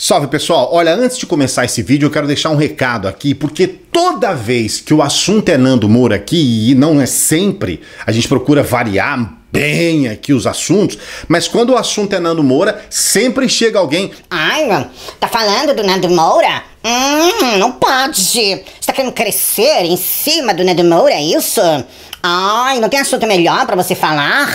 Salve pessoal! Olha, antes de começar esse vídeo, eu quero deixar um recado aqui, porque toda vez que o assunto é Nando Moura aqui, e não é sempre, a gente procura variar bem aqui os assuntos, mas quando o assunto é Nando Moura, sempre chega alguém. Ai, tá falando do Nando Moura? Hum, não pode! Você tá querendo crescer em cima do Nando Moura, é isso? Ai, não tem assunto melhor para você falar?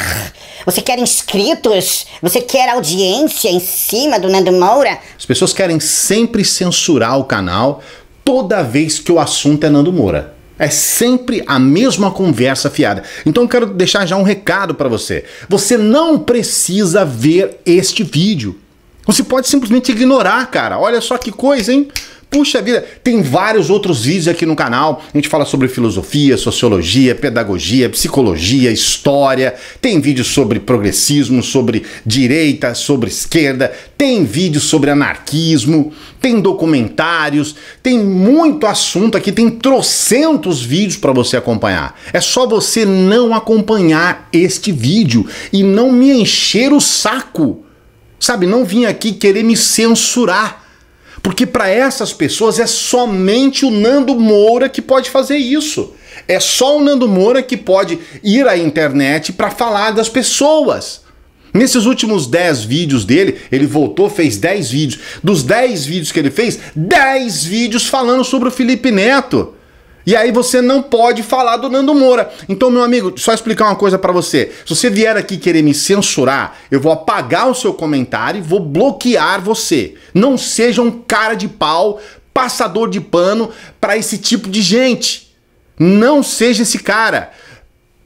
Você quer inscritos? Você quer audiência em cima do Nando Moura? As pessoas querem sempre censurar o canal toda vez que o assunto é Nando Moura. É sempre a mesma conversa fiada. Então eu quero deixar já um recado para você. Você não precisa ver este vídeo. Você pode simplesmente ignorar, cara. Olha só que coisa, hein? Puxa vida, tem vários outros vídeos aqui no canal. A gente fala sobre filosofia, sociologia, pedagogia, psicologia, história. Tem vídeo sobre progressismo, sobre direita, sobre esquerda. Tem vídeo sobre anarquismo. Tem documentários. Tem muito assunto aqui. Tem trocentos vídeos para você acompanhar. É só você não acompanhar este vídeo e não me encher o saco. Sabe, não vim aqui querer me censurar porque para essas pessoas é somente o Nando Moura que pode fazer isso. É só o Nando Moura que pode ir à internet para falar das pessoas. Nesses últimos 10 vídeos dele, ele voltou, fez 10 vídeos. Dos 10 vídeos que ele fez, 10 vídeos falando sobre o Felipe Neto. E aí você não pode falar do Nando Moura. Então, meu amigo, só explicar uma coisa para você. Se você vier aqui querer me censurar, eu vou apagar o seu comentário e vou bloquear você. Não seja um cara de pau, passador de pano para esse tipo de gente. Não seja esse cara.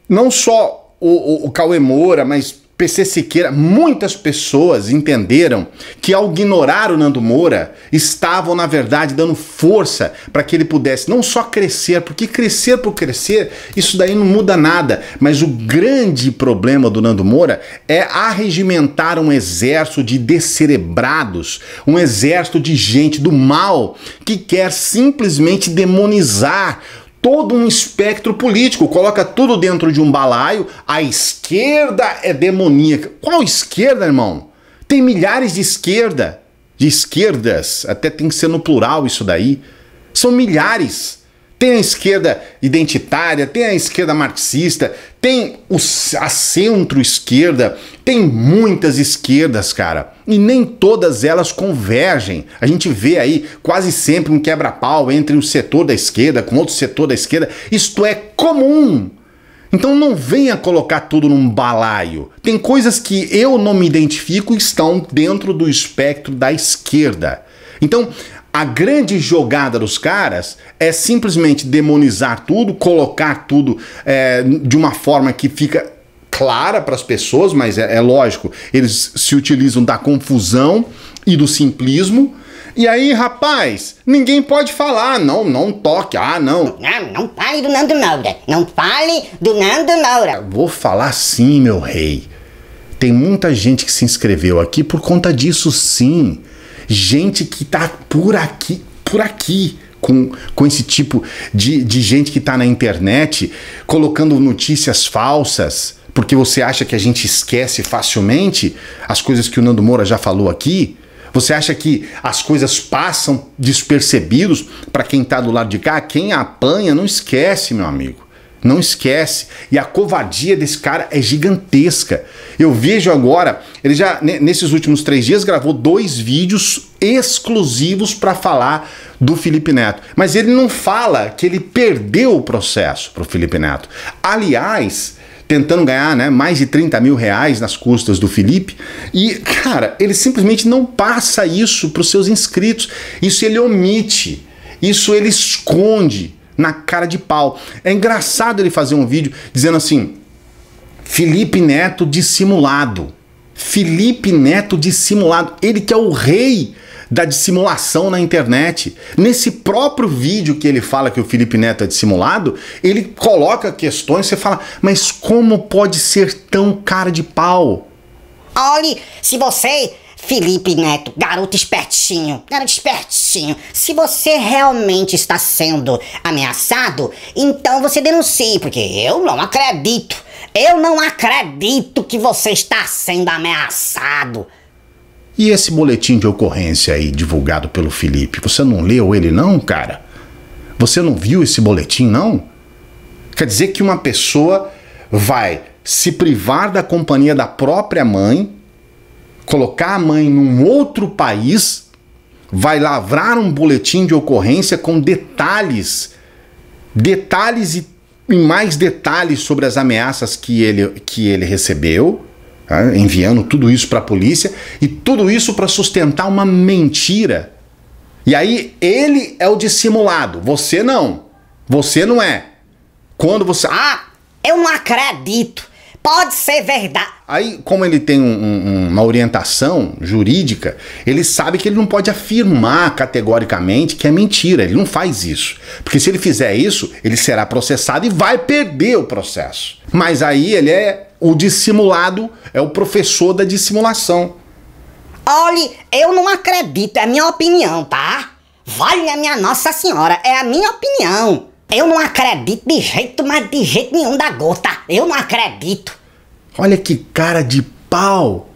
Não só o, o, o Cauê Moura, mas PC Siqueira, muitas pessoas entenderam que ao ignorar o Nando Moura, estavam na verdade dando força para que ele pudesse não só crescer, porque crescer por crescer, isso daí não muda nada, mas o grande problema do Nando Moura é arregimentar um exército de descerebrados, um exército de gente do mal que quer simplesmente demonizar todo um espectro político, coloca tudo dentro de um balaio. A esquerda é demoníaca. Qual esquerda, irmão? Tem milhares de esquerda, de esquerdas, até tem que ser no plural isso daí. São milhares. Tem a esquerda identitária, tem a esquerda marxista, tem a centro-esquerda, tem muitas esquerdas, cara. E nem todas elas convergem. A gente vê aí quase sempre um quebra-pau entre um setor da esquerda com outro setor da esquerda. Isto é comum. Então não venha colocar tudo num balaio. Tem coisas que eu não me identifico e estão dentro do espectro da esquerda. Então, a grande jogada dos caras é simplesmente demonizar tudo, colocar tudo é, de uma forma que fica clara para as pessoas, mas é, é lógico, eles se utilizam da confusão e do simplismo. E aí, rapaz, ninguém pode falar, não, não toque, ah, não. Não, não fale do Nando Moura, não fale do Nando Moura. Vou falar sim, meu rei. Tem muita gente que se inscreveu aqui por conta disso, sim gente que tá por aqui, por aqui. Com, com esse tipo de, de gente que está na internet colocando notícias falsas, porque você acha que a gente esquece facilmente as coisas que o Nando Moura já falou aqui, você acha que as coisas passam despercebidos para quem está do lado de cá? Quem apanha não esquece, meu amigo. Não esquece. E a covardia desse cara é gigantesca. Eu vejo agora, ele já, nesses últimos três dias, gravou dois vídeos exclusivos para falar do Felipe Neto. Mas ele não fala que ele perdeu o processo para o Felipe Neto. Aliás, tentando ganhar né, mais de 30 mil reais nas custas do Felipe. E, cara, ele simplesmente não passa isso para os seus inscritos. Isso ele omite. Isso ele esconde na cara de pau. É engraçado ele fazer um vídeo dizendo assim: Felipe Neto dissimulado. Felipe Neto dissimulado. Ele que é o rei da dissimulação na internet. Nesse próprio vídeo que ele fala que o Felipe Neto é dissimulado, ele coloca questões, você fala, mas como pode ser tão cara de pau? Olhe, se você Felipe Neto, garoto espertinho, garoto espertinho, se você realmente está sendo ameaçado, então você denuncie, porque eu não acredito. Eu não acredito que você está sendo ameaçado. E esse boletim de ocorrência aí divulgado pelo Felipe, você não leu ele não, cara? Você não viu esse boletim não? Quer dizer que uma pessoa vai se privar da companhia da própria mãe colocar a mãe num outro país, vai lavrar um boletim de ocorrência com detalhes, detalhes e, e mais detalhes sobre as ameaças que ele, que ele recebeu, tá? enviando tudo isso para a polícia e tudo isso para sustentar uma mentira. E aí ele é o dissimulado, você não. Você não é. Quando você. Ah, eu não acredito pode ser verdade. Aí, como ele tem um, um, uma orientação jurídica, ele sabe que ele não pode afirmar categoricamente que é mentira. Ele não faz isso. Porque se ele fizer isso, ele será processado e vai perder o processo. Mas aí ele é o dissimulado, é o professor da dissimulação. Olhe, eu não acredito, é minha opinião, tá? Vale a minha Nossa Senhora, é a minha opinião. Eu não acredito de jeito, mas de jeito nenhum da gota. Eu não acredito. Olha que cara de pau.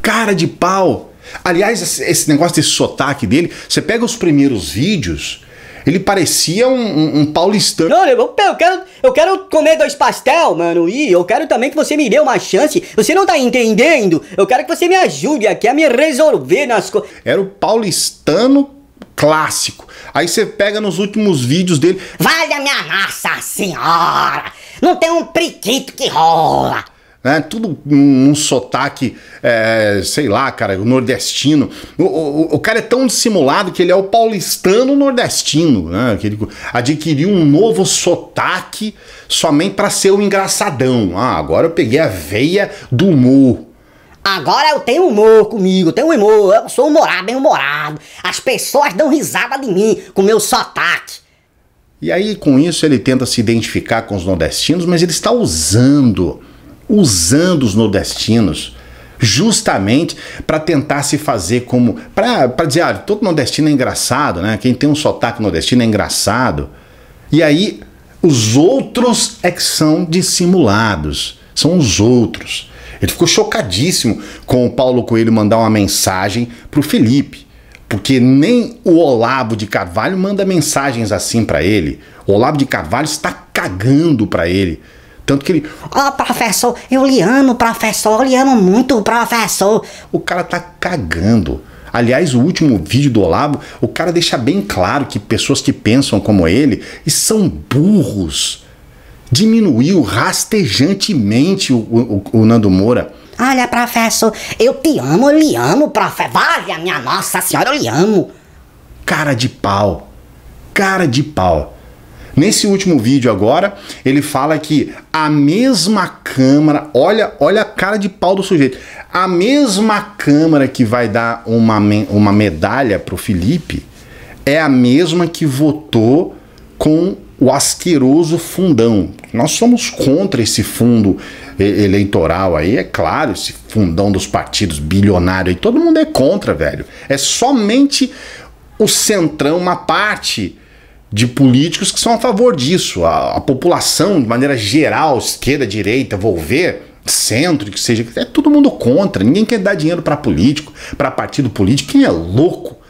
Cara de pau. Aliás, esse negócio desse sotaque dele, você pega os primeiros vídeos, ele parecia um, um, um paulistano. Olha, eu quero, eu quero comer dois pastel, mano. E eu quero também que você me dê uma chance. Você não tá entendendo? Eu quero que você me ajude aqui a me resolver nas coisas. Era o paulistano clássico. Aí você pega nos últimos vídeos dele, vale a minha nossa senhora, não tem um priquito que rola. Né? Tudo um, um sotaque, é, sei lá, cara, nordestino. O, o, o, cara é tão dissimulado que ele é o paulistano nordestino, né? Que ele adquiriu um novo sotaque somente para ser o engraçadão. Ah, agora eu peguei a veia do humor. Agora eu tenho humor comigo, eu tenho humor, eu sou humorado, bem humorado. As pessoas dão risada de mim com meu sotaque. E aí, com isso, ele tenta se identificar com os nordestinos, mas ele está usando, usando os nordestinos justamente para tentar se fazer como. para dizer, ah, todo nordestino é engraçado, né? Quem tem um sotaque nordestino é engraçado. E aí, os outros é que são dissimulados, são os outros. Ele ficou chocadíssimo com o Paulo Coelho mandar uma mensagem para o Felipe, porque nem o Olavo de Carvalho manda mensagens assim para ele. O Olavo de Carvalho está cagando para ele. Tanto que ele. Ó, oh, professor, eu lhe amo, professor, eu lhe amo muito, professor. O cara tá cagando. Aliás, o último vídeo do Olavo, o cara deixa bem claro que pessoas que pensam como ele e são burros diminuiu rastejantemente o, o, o Nando Moura. Olha, professor, eu te amo, eu lhe amo, professor. a minha nossa senhora, eu lhe amo. Cara de pau. Cara de pau. Nesse último vídeo agora, ele fala que a mesma câmara, olha, olha a cara de pau do sujeito. A mesma câmara que vai dar uma, uma medalha pro Felipe é a mesma que votou com o asqueroso fundão. Nós somos contra esse fundo eh, eleitoral aí, é claro, esse fundão dos partidos bilionário aí, todo mundo é contra, velho. É somente o centrão, uma parte de políticos que são a favor disso. A, a população, de maneira geral, esquerda, direita, vou ver, centro, que seja, é todo mundo contra. Ninguém quer dar dinheiro para político, para partido político. Quem é louco?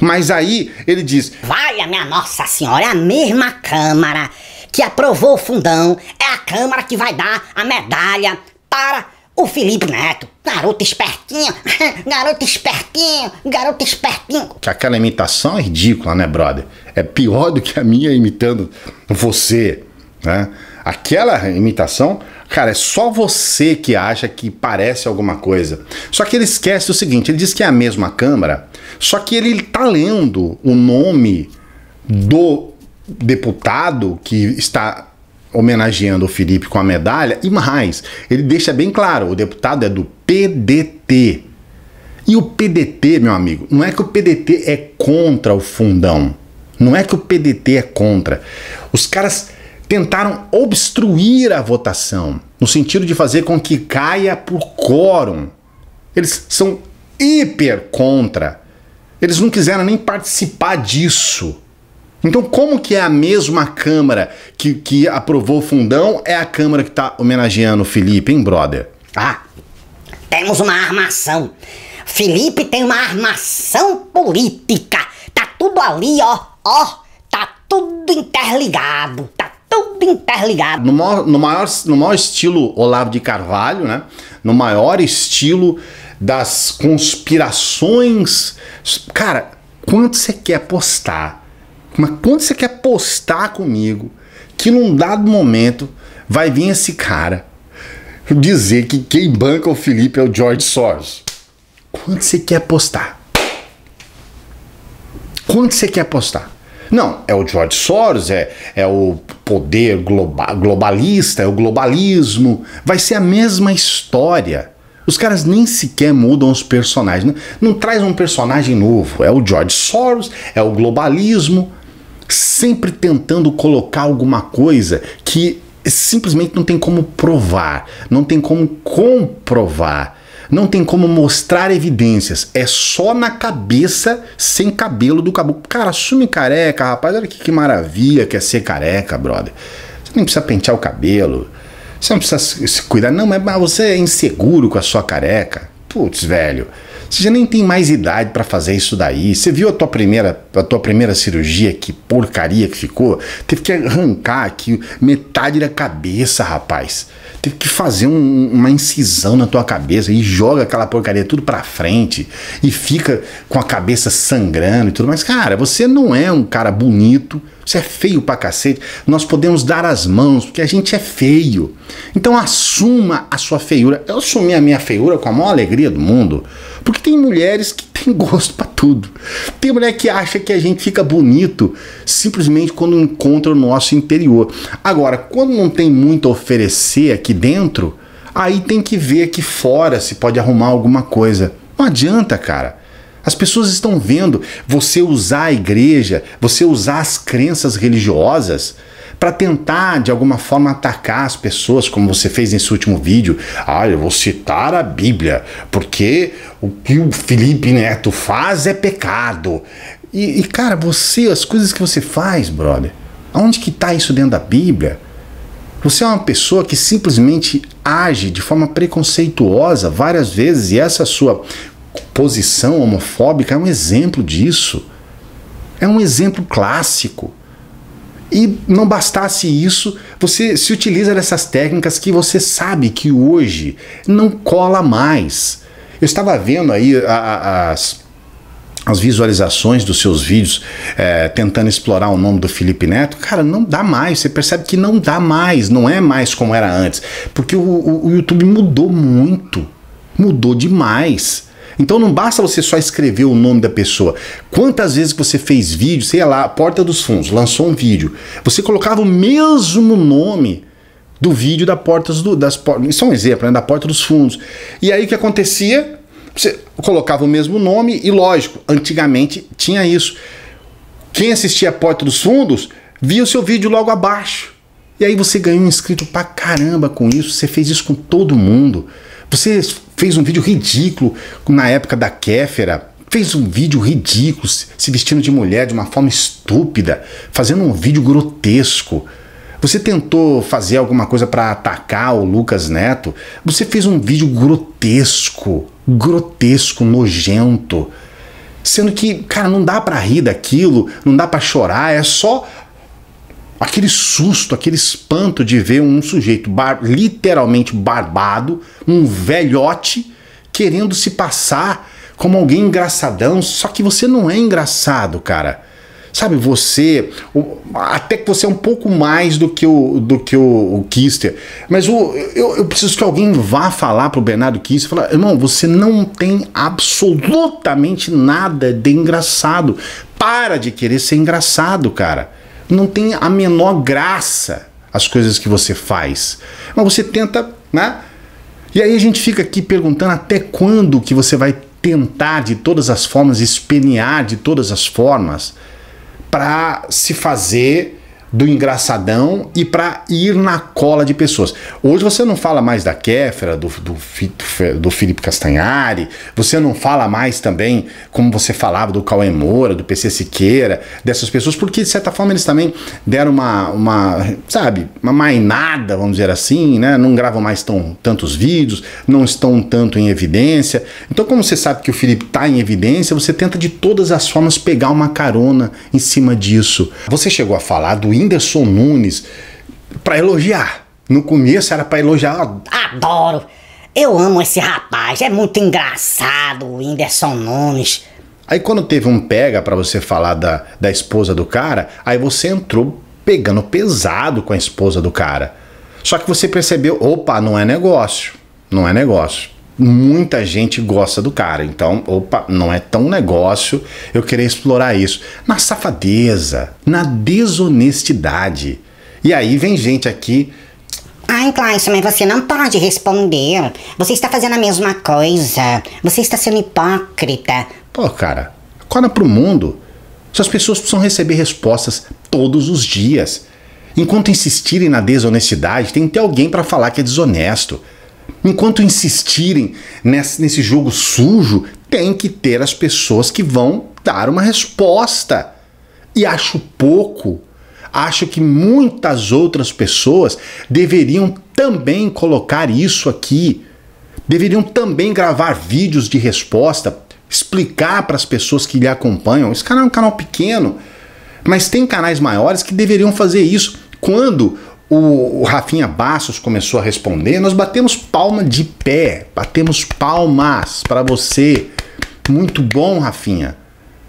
Mas aí ele diz: Vai a minha Nossa Senhora, é a mesma Câmara que aprovou o fundão, é a Câmara que vai dar a medalha para o Felipe Neto. Garoto espertinho, garoto espertinho, garoto espertinho. Que aquela imitação é ridícula, né, brother? É pior do que a minha imitando você, né? Aquela imitação, cara, é só você que acha que parece alguma coisa. Só que ele esquece o seguinte: ele diz que é a mesma Câmara só que ele está lendo o nome do deputado que está homenageando o Felipe com a medalha, e mais, ele deixa bem claro: o deputado é do PDT. E o PDT, meu amigo, não é que o PDT é contra o fundão. Não é que o PDT é contra. Os caras tentaram obstruir a votação, no sentido de fazer com que caia por quórum. Eles são hiper contra eles não quiseram nem participar disso. Então, como que é a mesma Câmara que, que aprovou o fundão é a Câmara que está homenageando o Felipe, hein, brother? Ah, temos uma armação. Felipe tem uma armação política. Tá tudo ali, ó, ó. Tá tudo interligado. Tá tudo interligado. No maior, no maior, no maior estilo Olavo de Carvalho, né? No maior estilo das conspirações. Cara, quanto você quer apostar? Mas quanto você quer apostar comigo que num dado momento vai vir esse cara dizer que quem banca o Felipe é o George Soros? Quanto você quer apostar? Quanto você quer apostar? Não, é o George Soros, é, é o poder global globalista, é o globalismo. Vai ser a mesma história. Os caras nem sequer mudam os personagens. Né? Não traz um personagem novo. É o George Soros, é o globalismo, sempre tentando colocar alguma coisa que simplesmente não tem como provar, não tem como comprovar não tem como mostrar evidências. É só na cabeça, sem cabelo do caboclo. Cara, assume careca, rapaz. Olha que, que maravilha que é ser careca, brother. Você nem precisa pentear o cabelo. Você não precisa se cuidar. Não, mas você é inseguro com a sua careca. Putz, velho. Você já nem tem mais idade para fazer isso daí. Você viu a tua primeira, a tua primeira cirurgia, que porcaria que ficou? Teve que arrancar aqui metade da cabeça, rapaz. Teve que fazer um, uma incisão na tua cabeça e joga aquela porcaria tudo para frente e fica com a cabeça sangrando e tudo mais. Cara, você não é um cara bonito você é feio pra cacete, nós podemos dar as mãos, porque a gente é feio. Então assuma a sua feiura. Eu assumi a minha feiura com a maior alegria do mundo, porque tem mulheres que têm gosto para tudo. Tem mulher que acha que a gente fica bonito simplesmente quando encontra o nosso interior. Agora, quando não tem muito a oferecer aqui dentro, aí tem que ver aqui fora se pode arrumar alguma coisa. Não adianta, cara. As pessoas estão vendo você usar a igreja, você usar as crenças religiosas para tentar de alguma forma atacar as pessoas, como você fez nesse último vídeo. Ah, eu vou citar a Bíblia, porque o que o Felipe Neto faz é pecado. E, e cara, você, as coisas que você faz, brother, aonde que está isso dentro da Bíblia? Você é uma pessoa que simplesmente age de forma preconceituosa várias vezes e essa sua posição homofóbica é um exemplo disso. É um exemplo clássico. E não bastasse isso, você se utiliza dessas técnicas que você sabe que hoje não cola mais. Eu estava vendo aí a, a, as, as visualizações dos seus vídeos é, tentando explorar o nome do Felipe Neto. Cara, não dá mais. Você percebe que não dá mais, não é mais como era antes. Porque o, o, o YouTube mudou muito. Mudou demais. Então não basta você só escrever o nome da pessoa. Quantas vezes você fez vídeo, sei lá, Porta dos Fundos, lançou um vídeo, você colocava o mesmo nome do vídeo da Porta do, das Isso é um exemplo, né? Da Porta dos Fundos. E aí o que acontecia? Você colocava o mesmo nome e, lógico, antigamente tinha isso. Quem assistia a Porta dos Fundos via o seu vídeo logo abaixo. E aí você ganhou um inscrito pra caramba com isso, você fez isso com todo mundo. Você fez um vídeo ridículo na época da Kéfera, fez um vídeo ridículo se vestindo de mulher de uma forma estúpida, fazendo um vídeo grotesco. Você tentou fazer alguma coisa para atacar o Lucas Neto? Você fez um vídeo grotesco, grotesco, nojento. Sendo que, cara, não dá para rir daquilo, não dá para chorar, é só aquele susto, aquele espanto de ver um sujeito bar literalmente barbado, um velhote, querendo se passar como alguém engraçadão, só que você não é engraçado, cara. Sabe, você. Até que você é um pouco mais do que o, do que o, o Kister. Mas o, eu, eu, preciso que alguém vá falar pro Bernardo Kister falar: irmão, você não tem absolutamente nada de engraçado. Para de querer ser engraçado, cara não tem a menor graça as coisas que você faz. Mas você tenta, né? E aí a gente fica aqui perguntando até quando que você vai tentar de todas as formas, espernear de todas as formas para se fazer do engraçadão e para ir na cola de pessoas. Hoje você não fala mais da Kéfera, do, do, do Felipe Castanhari, você não fala mais também, como você falava, do Cauê Moura, do PC Siqueira, dessas pessoas, porque de certa forma eles também deram uma, uma sabe, uma mainada, vamos dizer assim, né? Não gravam mais tão, tantos vídeos, não estão tanto em evidência. Então, como você sabe que o Felipe está em evidência, você tenta de todas as formas pegar uma carona em cima disso. Você chegou a falar do Whindersson Nunes, para elogiar. No começo era para elogiar. Adoro! Eu amo esse rapaz, é muito engraçado o Whindersson Nunes. Aí quando teve um pega para você falar da, da esposa do cara, aí você entrou pegando pesado com a esposa do cara. Só que você percebeu, opa, não é negócio, não é negócio muita gente gosta do cara. Então, opa, não é tão negócio eu querer explorar isso. Na safadeza, na desonestidade. E aí vem gente aqui. Ai, Gleison, mas você não pode responder. Você está fazendo a mesma coisa. Você está sendo hipócrita. Pô, cara, acorda pro mundo. Suas pessoas precisam receber respostas todos os dias. Enquanto insistirem na desonestidade, tem que ter alguém para falar que é desonesto. Enquanto insistirem nesse, nesse jogo sujo, tem que ter as pessoas que vão dar uma resposta. E acho pouco. Acho que muitas outras pessoas deveriam também colocar isso aqui. Deveriam também gravar vídeos de resposta, explicar para as pessoas que lhe acompanham. Esse canal é um canal pequeno, mas tem canais maiores que deveriam fazer isso. Quando o, Rafinha Bastos começou a responder, nós batemos palma de pé, batemos palmas para você. Muito bom, Rafinha.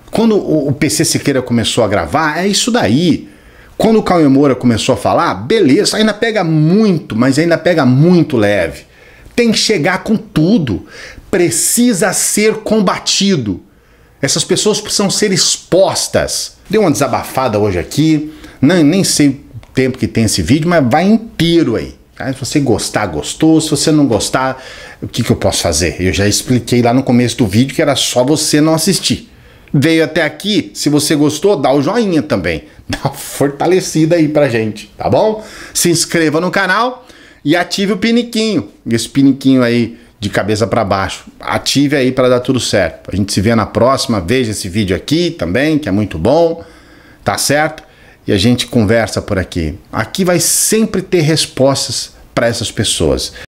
Quando o, o PC Siqueira começou a gravar, é isso daí. Quando o Cauê Moura começou a falar, beleza, ainda pega muito, mas ainda pega muito leve. Tem que chegar com tudo. Precisa ser combatido. Essas pessoas precisam ser expostas. Deu uma desabafada hoje aqui, nem, nem sei tempo que tem esse vídeo, mas vai inteiro aí. Tá? Se você gostar, gostou. Se você não gostar, o que, que eu posso fazer? Eu já expliquei lá no começo do vídeo que era só você não assistir. Veio até aqui, se você gostou, dá o joinha também. Dá uma fortalecida aí pra gente, tá bom? Se inscreva no canal e ative o piniquinho. Esse piniquinho aí de cabeça para baixo. Ative aí para dar tudo certo. A gente se vê na próxima. Veja esse vídeo aqui também, que é muito bom. Tá certo? e a gente conversa por aqui. Aqui vai sempre ter respostas para essas pessoas.